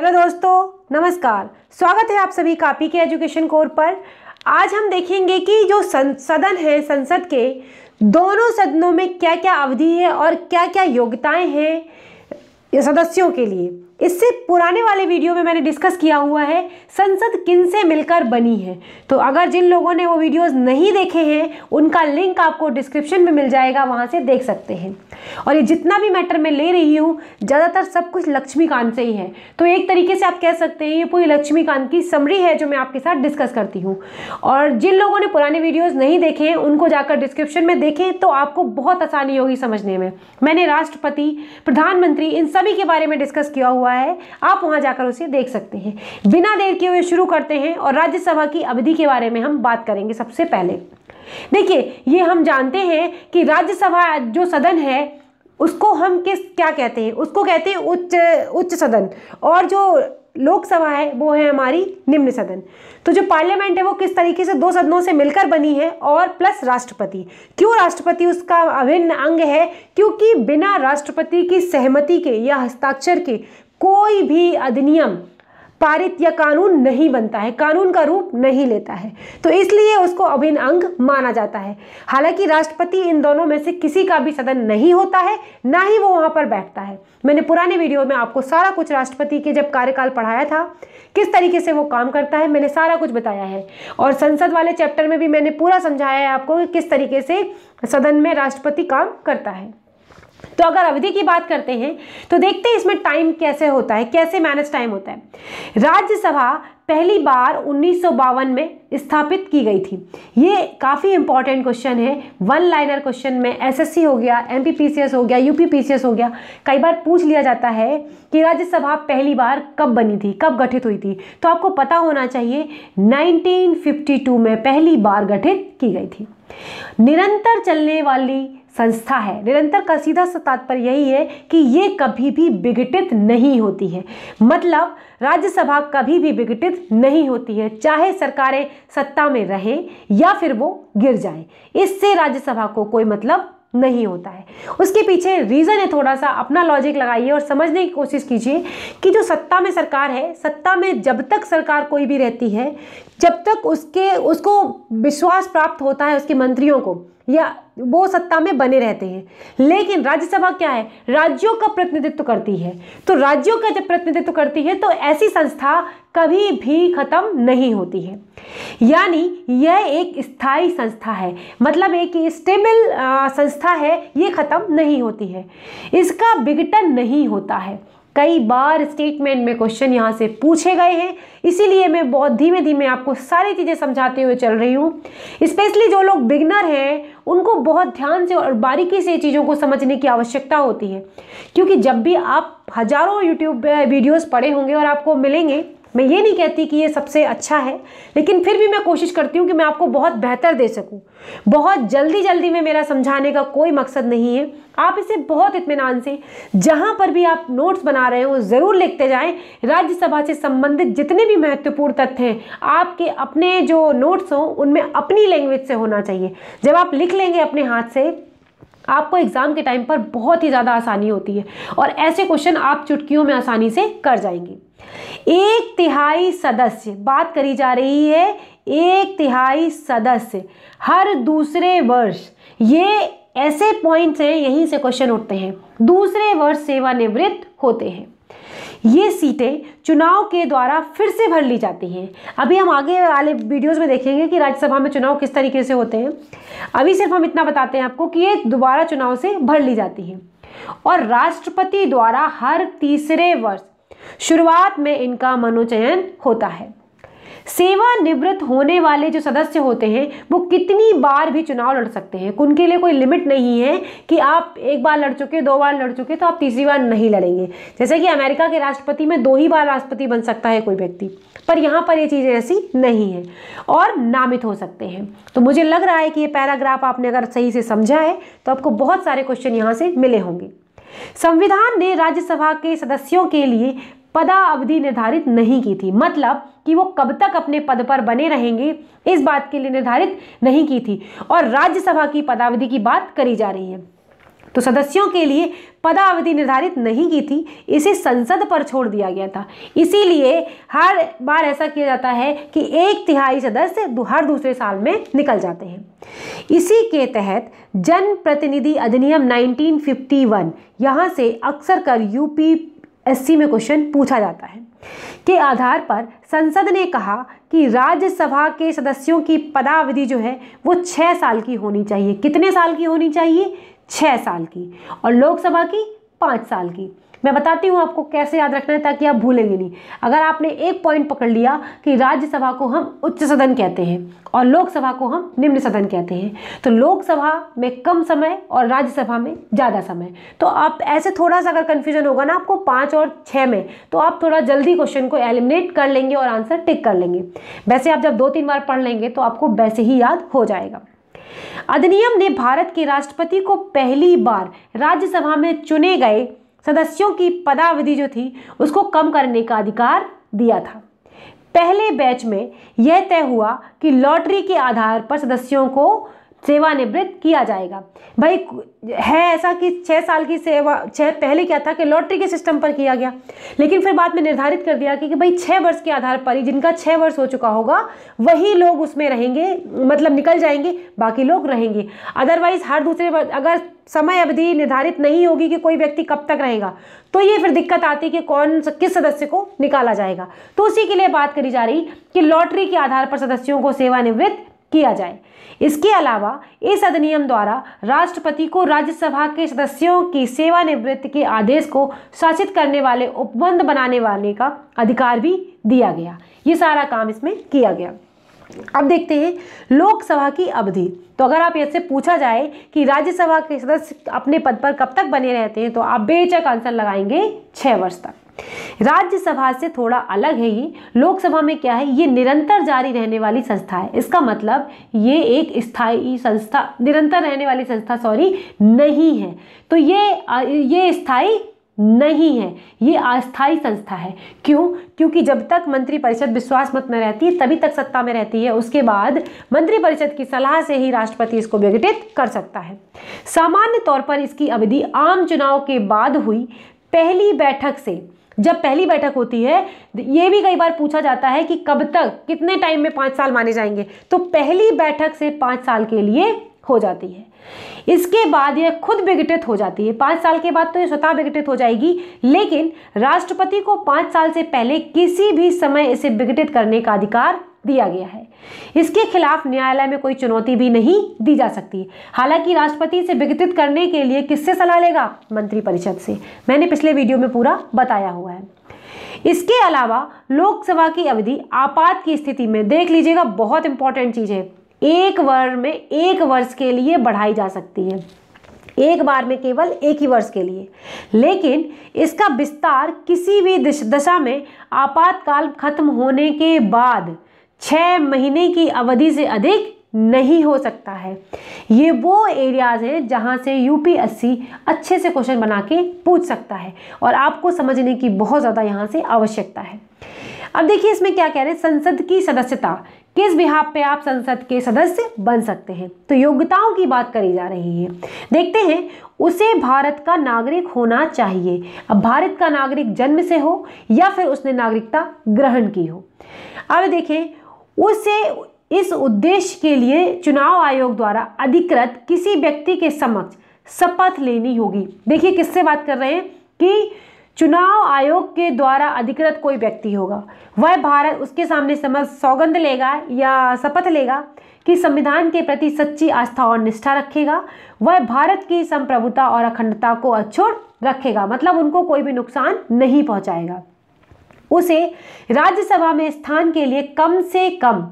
hello दोस्तों नमस्कार स्वागत है आप सभी का पी के एजुकेशन कोर पर आज हम देखेंगे कि जो सदन है संसद के दोनों सदनों में क्या क्या अवधि है और क्या क्या योग्यताएं हैं सदस्यों के लिए इससे पुराने वाले वीडियो में मैंने डिस्कस किया हुआ है संसद किन से मिलकर बनी है तो अगर जिन लोगों ने वो वीडियोस नहीं देखे हैं उनका लिंक आपको डिस्क्रिप्शन में मिल जाएगा वहाँ से देख सकते हैं और ये जितना भी मैटर मैं ले रही हूँ ज़्यादातर सब कुछ लक्ष्मीकांत से ही है तो एक तरीके से आप कह सकते हैं ये पूरी लक्ष्मीकांत की समरी है जो मैं आपके साथ डिस्कस करती हूँ और जिन लोगों ने पुराने वीडियोज़ नहीं देखे हैं उनको जाकर डिस्क्रिप्शन में देखें तो आपको बहुत आसानी होगी समझने में मैंने राष्ट्रपति प्रधानमंत्री इन सभी के बारे में डिस्कस किया हुआ हुआ है आप वहां जाकर उसे देख सकते हैं बिना देर किए हुए शुरू करते हैं और राज्यसभा की अवधि के बारे में हम बात करेंगे सबसे पहले देखिए ये हम जानते हैं कि राज्यसभा जो सदन है उसको हम किस क्या कहते हैं उसको कहते हैं उच्च उच्च सदन और जो लोकसभा है वो है हमारी निम्न सदन तो जो पार्लियामेंट है वो किस तरीके से दो सदनों से मिलकर बनी है और प्लस राष्ट्रपति क्यों राष्ट्रपति उसका अभिन्न अंग है क्योंकि बिना राष्ट्रपति की सहमति के या हस्ताक्षर के कोई भी अधिनियम पारित या कानून नहीं बनता है कानून का रूप नहीं लेता है तो इसलिए उसको अभिन्न अंग माना जाता है हालांकि राष्ट्रपति इन दोनों में से किसी का भी सदन नहीं होता है ना ही वो वहाँ पर बैठता है मैंने पुराने वीडियो में आपको सारा कुछ राष्ट्रपति के जब कार्यकाल पढ़ाया था किस तरीके से वो काम करता है मैंने सारा कुछ बताया है और संसद वाले चैप्टर में भी मैंने पूरा समझाया है आपको कि किस तरीके से सदन में राष्ट्रपति काम करता है तो अगर अवधि की बात करते हैं तो देखते हैं इसमें टाइम कैसे होता है कैसे मैनेज टाइम होता है राज्यसभा पहली बार उन्नीस में स्थापित की गई थी ये काफ़ी इंपॉर्टेंट क्वेश्चन है वन लाइनर क्वेश्चन में एसएससी हो गया एम हो गया यू हो गया कई बार पूछ लिया जाता है कि राज्यसभा पहली बार कब बनी थी कब गठित हुई थी तो आपको पता होना चाहिए 1952 में पहली बार गठित की गई थी निरंतर चलने वाली संस्था है निरंतर का सीधा सा तात्पर्य यही है कि ये कभी भी विघटित नहीं होती है मतलब राज्यसभा कभी भी विघटित नहीं होती है चाहे सरकारें सत्ता में रहें या फिर वो गिर जाए इससे राज्यसभा को कोई मतलब नहीं होता है उसके पीछे रीज़न है थोड़ा सा अपना लॉजिक लगाइए और समझने की कोशिश कीजिए कि जो सत्ता में सरकार है सत्ता में जब तक सरकार कोई भी रहती है जब तक उसके उसको विश्वास प्राप्त होता है उसके मंत्रियों को या वो सत्ता में बने रहते हैं लेकिन राज्यसभा क्या है राज्यों का प्रतिनिधित्व करती है तो राज्यों का जब प्रतिनिधित्व करती है तो ऐसी संस्था कभी भी ख़त्म नहीं होती है यानी यह एक स्थायी संस्था है मतलब एक स्टेबल संस्था है ये ख़त्म नहीं होती है इसका विघटन नहीं होता है कई बार स्टेटमेंट में क्वेश्चन यहाँ से पूछे गए हैं इसीलिए मैं बहुत धीमे धीमे आपको सारी चीज़ें समझाते हुए चल रही हूँ स्पेशली जो लोग बिगनर हैं उनको बहुत ध्यान से और बारीकी से चीज़ों को समझने की आवश्यकता होती है क्योंकि जब भी आप हज़ारों यूट्यूब वीडियोज़ पढ़े होंगे और आपको मिलेंगे मैं ये नहीं कहती कि ये सबसे अच्छा है लेकिन फिर भी मैं कोशिश करती हूँ कि मैं आपको बहुत बेहतर दे सकूँ बहुत जल्दी जल्दी में मेरा समझाने का कोई मकसद नहीं है आप इसे बहुत इतमान से जहाँ पर भी आप नोट्स बना रहे हो ज़रूर लिखते जाएं राज्यसभा से संबंधित जितने भी महत्वपूर्ण तथ्य हैं आपके अपने जो नोट्स हों उनमें अपनी लैंग्वेज से होना चाहिए जब आप लिख लेंगे अपने हाथ से आपको एग्ज़ाम के टाइम पर बहुत ही ज़्यादा आसानी होती है और ऐसे क्वेश्चन आप चुटकियों में आसानी से कर जाएंगे एक तिहाई सदस्य बात करी जा रही है एक तिहाई सदस्य हर दूसरे वर्ष ये ऐसे पॉइंट्स हैं यहीं से क्वेश्चन उठते हैं दूसरे वर्ष सेवानिवृत्त होते हैं ये सीटें चुनाव के द्वारा फिर से भर ली जाती हैं अभी हम आगे वाले वीडियोस में देखेंगे कि राज्यसभा में चुनाव किस तरीके से होते हैं अभी सिर्फ हम इतना बताते हैं आपको कि ये दोबारा चुनाव से भर ली जाती हैं और राष्ट्रपति द्वारा हर तीसरे वर्ष शुरुआत में इनका मनोचयन होता है सेवानिवृत्त होने वाले जो सदस्य होते हैं वो कितनी बार भी चुनाव लड़ सकते हैं उनके लिए कोई लिमिट नहीं है कि आप एक बार लड़ चुके दो बार लड़ चुके तो आप तीसरी बार नहीं लड़ेंगे जैसे कि अमेरिका के राष्ट्रपति में दो ही बार राष्ट्रपति बन सकता है कोई व्यक्ति पर यहाँ पर ये चीज़ें ऐसी नहीं है और नामित हो सकते हैं तो मुझे लग रहा है कि ये पैराग्राफ आपने अगर सही से समझा है तो आपको बहुत सारे क्वेश्चन यहाँ से मिले होंगे संविधान ने राज्यसभा के सदस्यों के लिए पदा अवधि निर्धारित नहीं की थी मतलब कि वो कब तक अपने पद पर बने रहेंगे इस बात के लिए निर्धारित नहीं की थी और राज्यसभा की पदावधि की बात करी जा रही है तो सदस्यों के लिए पदावधि निर्धारित नहीं की थी इसे संसद पर छोड़ दिया गया था इसीलिए हर बार ऐसा किया जाता है कि एक तिहाई सदस्य हर दूसरे साल में निकल जाते हैं इसी के तहत जनप्रतिनिधि अधिनियम 1951 यहाँ से अक्सर कर यूपी अस्सी में क्वेश्चन पूछा जाता है के आधार पर संसद ने कहा कि राज्यसभा के सदस्यों की पदावधि जो है वो छः साल की होनी चाहिए कितने साल की होनी चाहिए छः साल की और लोकसभा की पाँच साल की मैं बताती हूँ आपको कैसे याद रखना है ताकि आप भूलेंगे नहीं अगर आपने एक पॉइंट पकड़ लिया कि राज्यसभा को हम उच्च सदन कहते हैं और लोकसभा को हम निम्न सदन कहते हैं तो लोकसभा में कम समय और राज्यसभा में ज़्यादा समय तो आप ऐसे थोड़ा सा अगर कन्फ्यूजन होगा ना आपको पाँच और छः में तो आप थोड़ा जल्दी क्वेश्चन को एलिमिनेट कर लेंगे और आंसर टिक कर लेंगे वैसे आप जब दो तीन बार पढ़ लेंगे तो आपको वैसे ही याद हो जाएगा अधिनियम ने भारत के राष्ट्रपति को पहली बार राज्यसभा में चुने गए सदस्यों की पदावधि जो थी उसको कम करने का अधिकार दिया था पहले बैच में यह तय हुआ कि लॉटरी के आधार पर सदस्यों को सेवानिवृत्त किया जाएगा भाई है ऐसा कि छः साल की सेवा छः पहले क्या था कि लॉटरी के सिस्टम पर किया गया लेकिन फिर बाद में निर्धारित कर दिया कि, कि भाई छः वर्ष के आधार पर ही जिनका छः वर्ष हो चुका होगा वही लोग उसमें रहेंगे मतलब निकल जाएंगे बाकी लोग रहेंगे अदरवाइज हर दूसरे अगर समय अवधि निर्धारित नहीं होगी कि कोई व्यक्ति कब तक रहेगा तो ये फिर दिक्कत आती कि कौन किस सदस्य को निकाला जाएगा तो उसी के लिए बात करी जा रही कि लॉटरी के आधार पर सदस्यों को सेवानिवृत्त किया जाए इसके अलावा इस अधिनियम द्वारा राष्ट्रपति को राज्यसभा के सदस्यों की सेवानिवृत्ति के आदेश को शासित करने वाले उपबंध बनाने वाले का अधिकार भी दिया गया ये सारा काम इसमें किया गया अब देखते हैं लोकसभा की अवधि तो अगर आप इससे पूछा जाए कि राज्यसभा के सदस्य अपने पद पर कब तक बने रहते हैं तो आप बेचक आंसर लगाएंगे छः वर्ष तक राज्यसभा से थोड़ा अलग है ये लोकसभा में क्या है ये निरंतर जारी रहने वाली संस्था है इसका मतलब ये एक स्थायी संस्था निरंतर रहने वाली संस्था सॉरी नहीं है तो ये ये स्थायी नहीं है ये अस्थायी संस्था है क्यों क्योंकि जब तक मंत्रिपरिषद विश्वास मत में रहती है तभी तक सत्ता में रहती है उसके बाद मंत्रिपरिषद की सलाह से ही राष्ट्रपति इसको विघटित कर सकता है सामान्य तौर पर इसकी अवधि आम चुनाव के बाद हुई पहली बैठक से जब पहली बैठक होती है ये भी कई बार पूछा जाता है कि कब तक कितने टाइम में पाँच साल माने जाएंगे तो पहली बैठक से पाँच साल के लिए हो जाती है इसके बाद यह खुद विघटित हो जाती है पाँच साल के बाद तो यह स्वतः विघटित हो जाएगी लेकिन राष्ट्रपति को पाँच साल से पहले किसी भी समय इसे विघटित करने का अधिकार दिया गया है इसके खिलाफ न्यायालय में कोई चुनौती भी नहीं दी जा सकती हालांकि राष्ट्रपति इसे विघटित करने के लिए किससे सलाह लेगा मंत्रिपरिषद से मैंने पिछले वीडियो में पूरा बताया हुआ है इसके अलावा लोकसभा की अवधि आपात की स्थिति में देख लीजिएगा बहुत इंपॉर्टेंट चीज़ है एक वर्ष में एक वर्ष के लिए बढ़ाई जा सकती है एक बार में केवल एक ही वर्ष के लिए लेकिन इसका विस्तार किसी भी दशा में आपातकाल खत्म होने के बाद छः महीने की अवधि से अधिक नहीं हो सकता है ये वो एरियाज़ हैं जहाँ से यूपीएससी अच्छे से क्वेश्चन बना के पूछ सकता है और आपको समझने की बहुत ज़्यादा यहाँ से आवश्यकता है अब देखिए इसमें क्या कह रहे हैं संसद की सदस्यता किस बिहाब पे आप संसद के सदस्य बन सकते हैं तो योग्यताओं की बात करी जा रही है देखते हैं उसे भारत का नागरिक होना चाहिए अब भारत का नागरिक जन्म से हो या फिर उसने नागरिकता ग्रहण की हो अब देखें उसे इस उद्देश्य के लिए चुनाव आयोग द्वारा अधिकृत किसी व्यक्ति के समक्ष शपथ लेनी होगी देखिए किससे बात कर रहे हैं कि चुनाव आयोग के द्वारा अधिकृत कोई व्यक्ति होगा वह भारत उसके सामने समझ सौगंध लेगा या शपथ लेगा कि संविधान के प्रति सच्ची आस्था और निष्ठा रखेगा वह भारत की संप्रभुता और अखंडता को अछूट रखेगा मतलब उनको कोई भी नुकसान नहीं पहुंचाएगा उसे राज्यसभा में स्थान के लिए कम से कम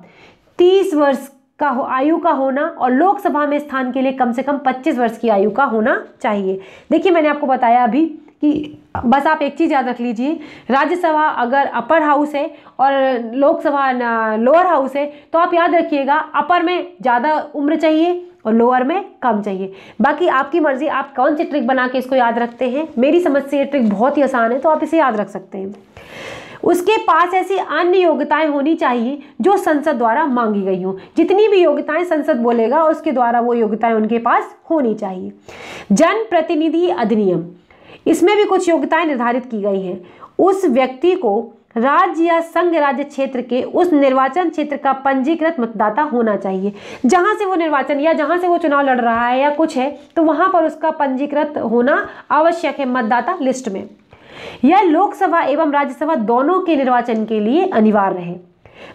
तीस वर्ष का हो आयु का होना और लोकसभा में स्थान के लिए कम से कम 25 वर्ष की आयु का होना चाहिए देखिए मैंने आपको बताया अभी कि बस आप एक चीज़ याद रख लीजिए राज्यसभा अगर अपर हाउस है और लोकसभा लोअर हाउस है तो आप याद रखिएगा अपर में ज़्यादा उम्र चाहिए और लोअर में कम चाहिए बाकी आपकी मर्ज़ी आप कौन सी ट्रिक बना के इसको याद रखते हैं मेरी समझ से ये ट्रिक बहुत ही आसान है तो आप इसे याद रख सकते हैं उसके पास ऐसी अन्य योग्यताएं होनी चाहिए जो संसद द्वारा मांगी गई हो जितनी भी योग्यताएं संसद बोलेगा उसके द्वारा वो योग्यताएं उनके पास होनी चाहिए जनप्रतिनिधि अधिनियम इसमें भी कुछ योग्यताएं निर्धारित की गई हैं उस व्यक्ति को राज्य या संघ राज्य क्षेत्र के उस निर्वाचन क्षेत्र का पंजीकृत मतदाता होना चाहिए जहाँ से वो निर्वाचन या जहाँ से वो चुनाव लड़ रहा है या कुछ है तो वहाँ पर उसका पंजीकृत होना आवश्यक है मतदाता लिस्ट में यह लोकसभा एवं राज्यसभा दोनों के निर्वाचन के लिए अनिवार्य है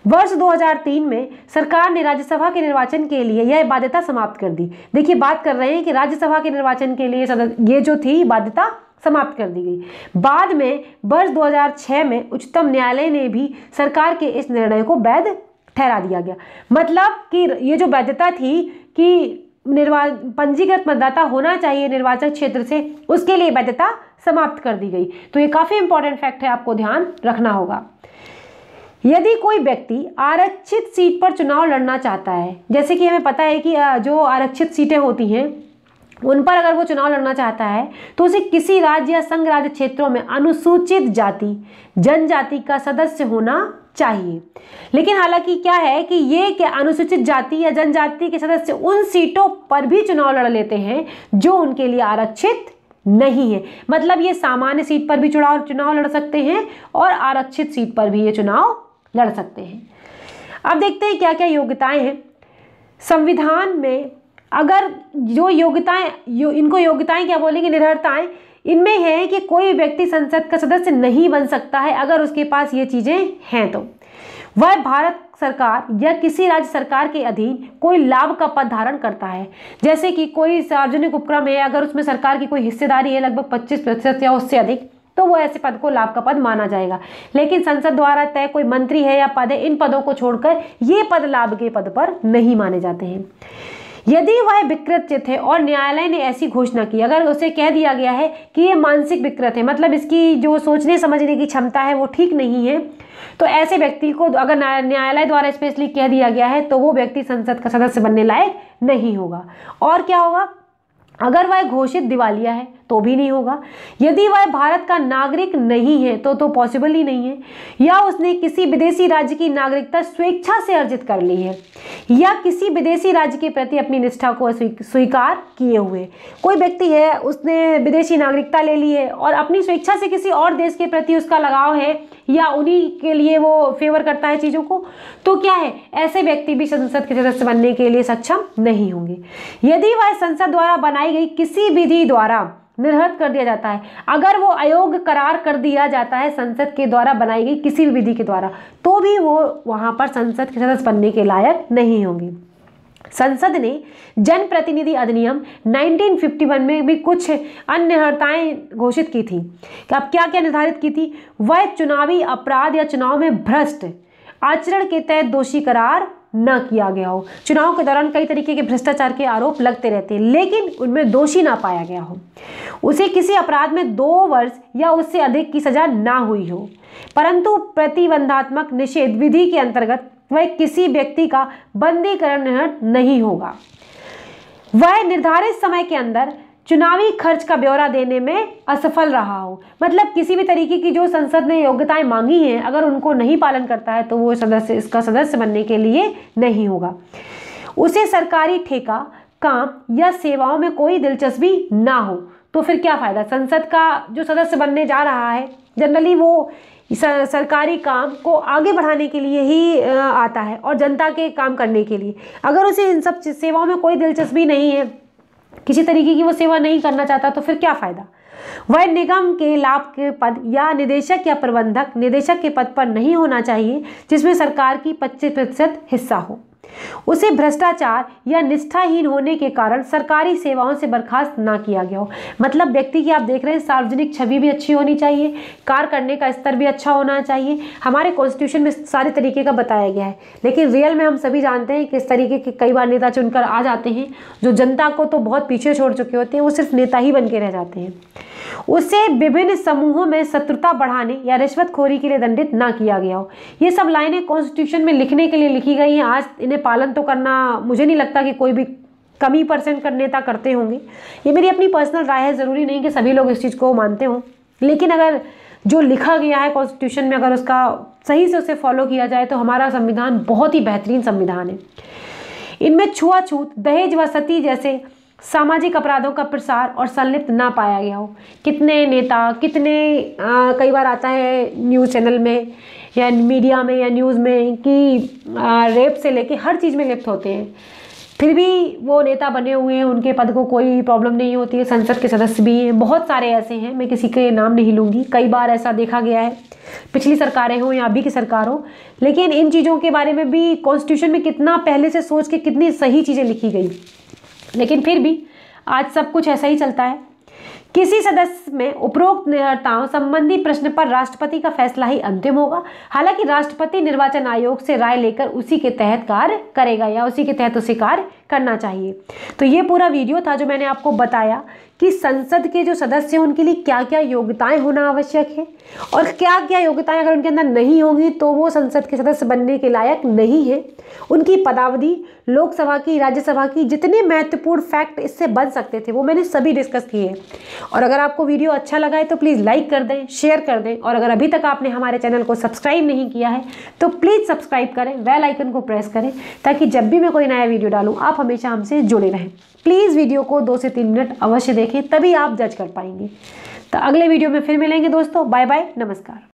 वर्ष 2003 में सरकार ने राज्यसभा के निर्वाचन के लिए यह बाध्यता समाप्त कर दी देखिए बात कर रहे हैं कि राज्यसभा के निर्वाचन के लिए ये जो थी बाध्यता समाप्त कर दी गई बाद में वर्ष 2006 में उच्चतम न्यायालय ने भी सरकार के इस निर्णय को वैध ठहरा दिया गया मतलब कि ये जो वैधता थी कि निर्वा पंजीकृत मतदाता होना चाहिए निर्वाचन क्षेत्र से उसके लिए वैधता समाप्त कर दी गई तो ये काफ़ी इंपॉर्टेंट फैक्ट है आपको ध्यान रखना होगा यदि कोई व्यक्ति आरक्षित सीट पर चुनाव लड़ना चाहता है जैसे कि हमें पता है कि जो आरक्षित सीटें होती हैं उन पर अगर वो चुनाव लड़ना चाहता है तो उसे किसी राज्य या संघ राज्य क्षेत्रों में अनुसूचित जाति जनजाति का सदस्य होना चाहिए लेकिन हालांकि क्या है कि ये कि अनुसूचित जाति या जनजाति के सदस्य उन सीटों पर भी चुनाव लड़ लेते हैं जो उनके लिए आरक्षित नहीं है मतलब ये सामान्य सीट पर भी चुनाव चुनाव लड़ सकते हैं और आरक्षित सीट पर भी ये चुनाव लड़ सकते हैं अब देखते हैं क्या क्या योग्यताएं हैं संविधान में अगर जो योग्यताएं यो, इनको योग्यताएं क्या बोलेंगे निर्भरताएँ इनमें है कि कोई व्यक्ति संसद का सदस्य नहीं बन सकता है अगर उसके पास ये चीज़ें हैं तो वह भारत सरकार या किसी राज्य सरकार के अधीन कोई लाभ का पद धारण करता है जैसे कि कोई सार्वजनिक उपक्रम है अगर उसमें सरकार की कोई हिस्सेदारी है लगभग पच्चीस प्रतिशत या उससे अधिक तो वो ऐसे पद को लाभ का पद माना जाएगा लेकिन संसद द्वारा तय कोई मंत्री है या पद है इन पदों को छोड़कर ये पद लाभ के पद पर नहीं माने जाते हैं यदि वह चित्त है और न्यायालय ने ऐसी घोषणा की अगर उसे कह दिया गया है कि ये मानसिक विकृत है मतलब इसकी जो सोचने समझने की क्षमता है वो ठीक नहीं है तो ऐसे व्यक्ति को अगर न्यायालय द्वारा स्पेशली कह दिया गया है तो वो व्यक्ति संसद का सदस्य बनने लायक नहीं होगा और क्या होगा अगर वह घोषित दिवालिया है तो भी नहीं होगा यदि वह भारत का नागरिक नहीं है तो तो पॉसिबल ही नहीं है या उसने किसी विदेशी राज्य की नागरिकता स्वेच्छा से अर्जित कर ली है या किसी विदेशी राज्य के प्रति अपनी निष्ठा को स्वीकार किए हुए कोई व्यक्ति है उसने विदेशी नागरिकता ले ली है और अपनी स्वेच्छा से किसी और देश के प्रति उसका लगाव है या उन्हीं के लिए वो फेवर करता है चीज़ों को तो क्या है ऐसे व्यक्ति भी संसद के सदस्य बनने के लिए सक्षम नहीं होंगे यदि वह संसद द्वारा बनाई गई किसी विधि द्वारा निर्हत कर दिया जाता है अगर वो अयोग्य करार कर दिया जाता है संसद के द्वारा बनाई गई किसी भी विधि के द्वारा तो भी वो वहाँ पर संसद के सदस्य बनने के लायक नहीं होंगे संसद ने जनप्रतिनिधि अधिनियम 1951 में भी कुछ अनिर्हताएं घोषित की थी कि अब क्या क्या निर्धारित की थी वह चुनावी अपराध या चुनाव में भ्रष्ट आचरण के तहत दोषी करार न किया गया हो चुनाव के दौरान कई तरीके के भ्रष्टाचार के आरोप लगते रहते हैं लेकिन उनमें दोषी ना पाया गया हो उसे किसी अपराध में दो वर्ष या उससे अधिक की सजा ना हुई हो परंतु प्रतिबंधात्मक निषेध विधि के अंतर्गत वह किसी व्यक्ति का बंदीकरण नहीं होगा वह निर्धारित समय के अंदर चुनावी खर्च का ब्यौरा देने में असफल रहा हो मतलब किसी भी तरीके की जो संसद ने योग्यताएं मांगी हैं अगर उनको नहीं पालन करता है तो वो सदस्य इसका सदस्य बनने के लिए नहीं होगा उसे सरकारी ठेका काम या सेवाओं में कोई दिलचस्पी ना हो तो फिर क्या फ़ायदा संसद का जो सदस्य बनने जा रहा है जनरली वो सरकारी काम को आगे बढ़ाने के लिए ही आता है और जनता के काम करने के लिए अगर उसे इन सब सेवाओं में कोई दिलचस्पी नहीं है किसी तरीके की वो सेवा नहीं करना चाहता तो फिर क्या फ़ायदा वह निगम के लाभ के पद या निदेशक या प्रबंधक निदेशक के पद पर नहीं होना चाहिए जिसमें सरकार की 25 प्रतिशत हिस्सा हो उसे भ्रष्टाचार या निष्ठाहीन होने के कारण सरकारी सेवाओं से बर्खास्त ना किया गया हो मतलब व्यक्ति की आप देख रहे हैं सार्वजनिक छवि भी अच्छी होनी चाहिए कार्य करने का स्तर भी अच्छा होना चाहिए हमारे कॉन्स्टिट्यूशन में सारे तरीके का बताया गया है लेकिन रियल में हम सभी जानते हैं कि इस तरीके के कई बार नेता चुनकर आ जाते हैं जो जनता को तो बहुत पीछे छोड़ चुके होते हैं वो सिर्फ नेता ही बन के रह जाते हैं उसे विभिन्न समूहों में शत्रुता बढ़ाने या रिश्वतखोरी के लिए दंडित ना किया गया हो ये सब लाइनें कॉन्स्टिट्यूशन में लिखने के लिए लिखी गई हैं आज इन्हें पालन तो करना मुझे नहीं लगता कि कोई भी कमी परसेंट कर नेता करते होंगे ये मेरी अपनी पर्सनल राय है ज़रूरी नहीं कि सभी लोग इस चीज़ को मानते हों लेकिन अगर जो लिखा गया है कॉन्स्टिट्यूशन में अगर उसका सही से उसे फॉलो किया जाए तो हमारा संविधान बहुत ही बेहतरीन संविधान है इनमें छुआछूत दहेज व सती जैसे सामाजिक अपराधों का प्रसार और संलिप्त ना पाया गया हो कितने नेता कितने आ, कई बार आता है न्यूज़ चैनल में या मीडिया में या न्यूज़ में कि आ, रेप से लेके हर चीज़ में लिप्त होते हैं फिर भी वो नेता बने हुए हैं उनके पद को कोई प्रॉब्लम नहीं होती है संसद के सदस्य भी हैं बहुत सारे ऐसे हैं मैं किसी के नाम नहीं लूँगी कई बार ऐसा देखा गया है पिछली सरकारें हों या अभी की सरकार हो लेकिन इन चीज़ों के बारे में भी कॉन्स्टिट्यूशन में कितना पहले से सोच के कितनी सही चीज़ें लिखी गई लेकिन फिर भी आज सब कुछ ऐसा ही चलता है किसी सदस्य में उपरोक्त निर्भरताओं संबंधी प्रश्न पर राष्ट्रपति का फैसला ही अंतिम होगा हालांकि राष्ट्रपति निर्वाचन आयोग से राय लेकर उसी के तहत कार्य करेगा या उसी के तहत उसे कार्य करना चाहिए तो ये पूरा वीडियो था जो मैंने आपको बताया कि संसद के जो सदस्य हैं उनके लिए क्या क्या योग्यताएं होना आवश्यक है और क्या क्या योग्यताएं अगर उनके अंदर नहीं होंगी तो वो संसद के सदस्य बनने के लायक नहीं है उनकी पदावधि लोकसभा की राज्यसभा की जितने महत्वपूर्ण फैक्ट इससे बन सकते थे वो मैंने सभी डिस्कस किए हैं और अगर आपको वीडियो अच्छा लगा है तो प्लीज़ लाइक कर दें शेयर कर दें और अगर अभी तक आपने हमारे चैनल को सब्सक्राइब नहीं किया है तो प्लीज़ सब्सक्राइब करें वेल आइकन को प्रेस करें ताकि जब भी मैं कोई नया वीडियो डालूँ आप हमेशा हमसे जुड़े रहें प्लीज़ वीडियो को दो से तीन मिनट अवश्य देखें तभी आप जज कर पाएंगे तो अगले वीडियो में फिर मिलेंगे दोस्तों बाय बाय नमस्कार